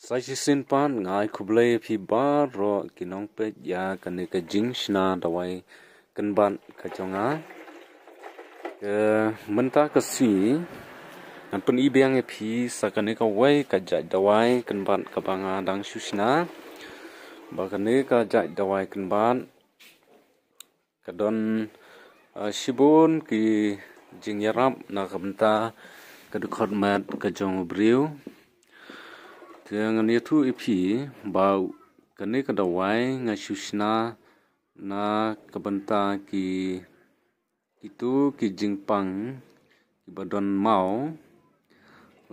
saisin pan ngai khuble pi bar ro kinong pe ya kane ka jing shna dawai kan ban ka chonga ke menta ka si ngan pan ibiang e phi sakane ka wai ka jai dawai kan ban ka banga dang shu shna ba kane ka jai dawai kan ban ka don shibun ki jing yarap na ka menta ka dukhot mat ka jong briu keng tu Ipi bau kene kada wai dawai nga shushna na kabanta ki itu ki jingpang ki badon mau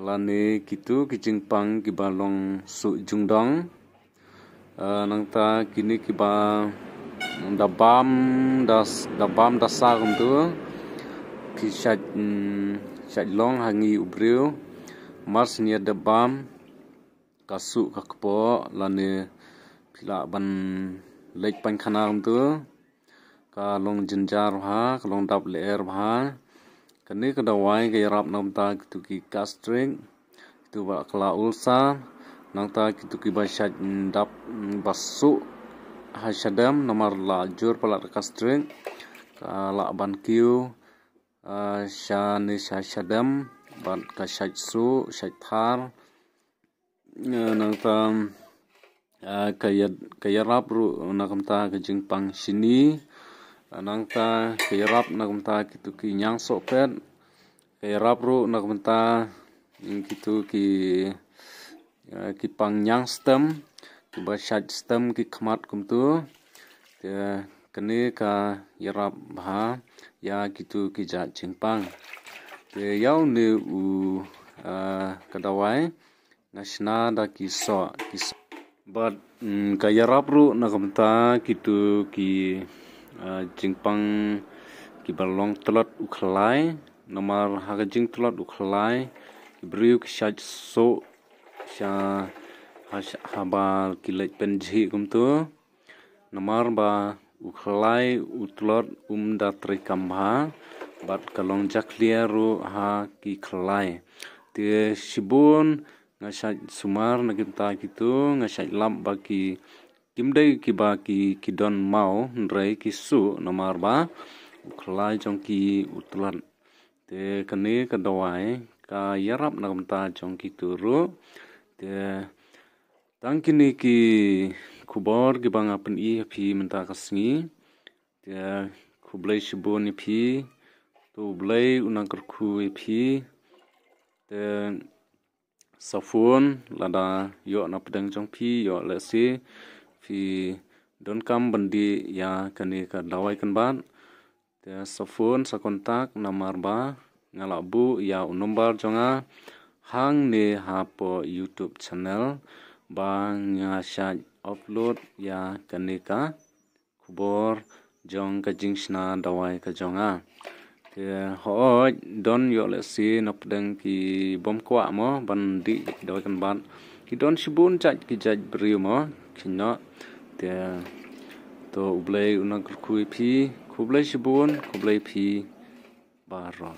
lani kitu ki jingpang ki balong su jungdong ah, nang ta kini ki ba da das da dasar da ki shat mm, shat long hangi ubreu mars nia dabam kasu kakpo lani pila ban lek pan khana ram tu ka long jinjar ha ka long dap le er ha kane ka dawai ka yarap nam ta tu ki kastring tu ba kala ulsa nang ta ki tu ki dap basu ha shadam nomor la jur palat kastring ka la ban kiu shani shashadam ban ka shat su ta ya, ya, kaya kaya rap ru nakamta ka jingpang sini ya, ta kaya rap nakamta kitu ki nyang pen. kaya rap ru nakamta kitu ki ki pang nyang stem ki bashat stem ki khmat kumtu kene ka yarap bha ya kitu ki ja jingpang te yau ne u kadawai nasna da kiso kiso but mm, kaya kayarap ru nakamta kitu ki uh, jingpang ki balong telat ukhlai nomar haga jing telat ukhlai ki briu shaj so sha habar ki lej penji kumtu namar ba ukhlai utlot um da trikamba bat kalong jaklia ru ha ki khlai te shibun ngasai sumar nagim ta gitu ngasai lam baki kimde ki ba ki kidon mau nrei ki su nomar ba klai jong ki utulan te kene kedawai ka yarap nagim ta jong ki turu te tang kini ki kubor ki bang apen i api menta kasngi te kublai shibu ni pi tu blai te safun lada yo na pedang chong phi yo le si phi don kam ya kani ka dawai kan ban te safun sa kontak na ba ngalabu ya nomor jonga hang ne hapo youtube channel bang ya upload ya kani ka khubor jong ka jingshna dawai ka jonga ke ho don yo le si nop deng ki bom kwa mo ban di do kan ban ki don shibun cha ki ja bri mo ki no te to ublei unang kui phi kublei shibun kublei phi ba ro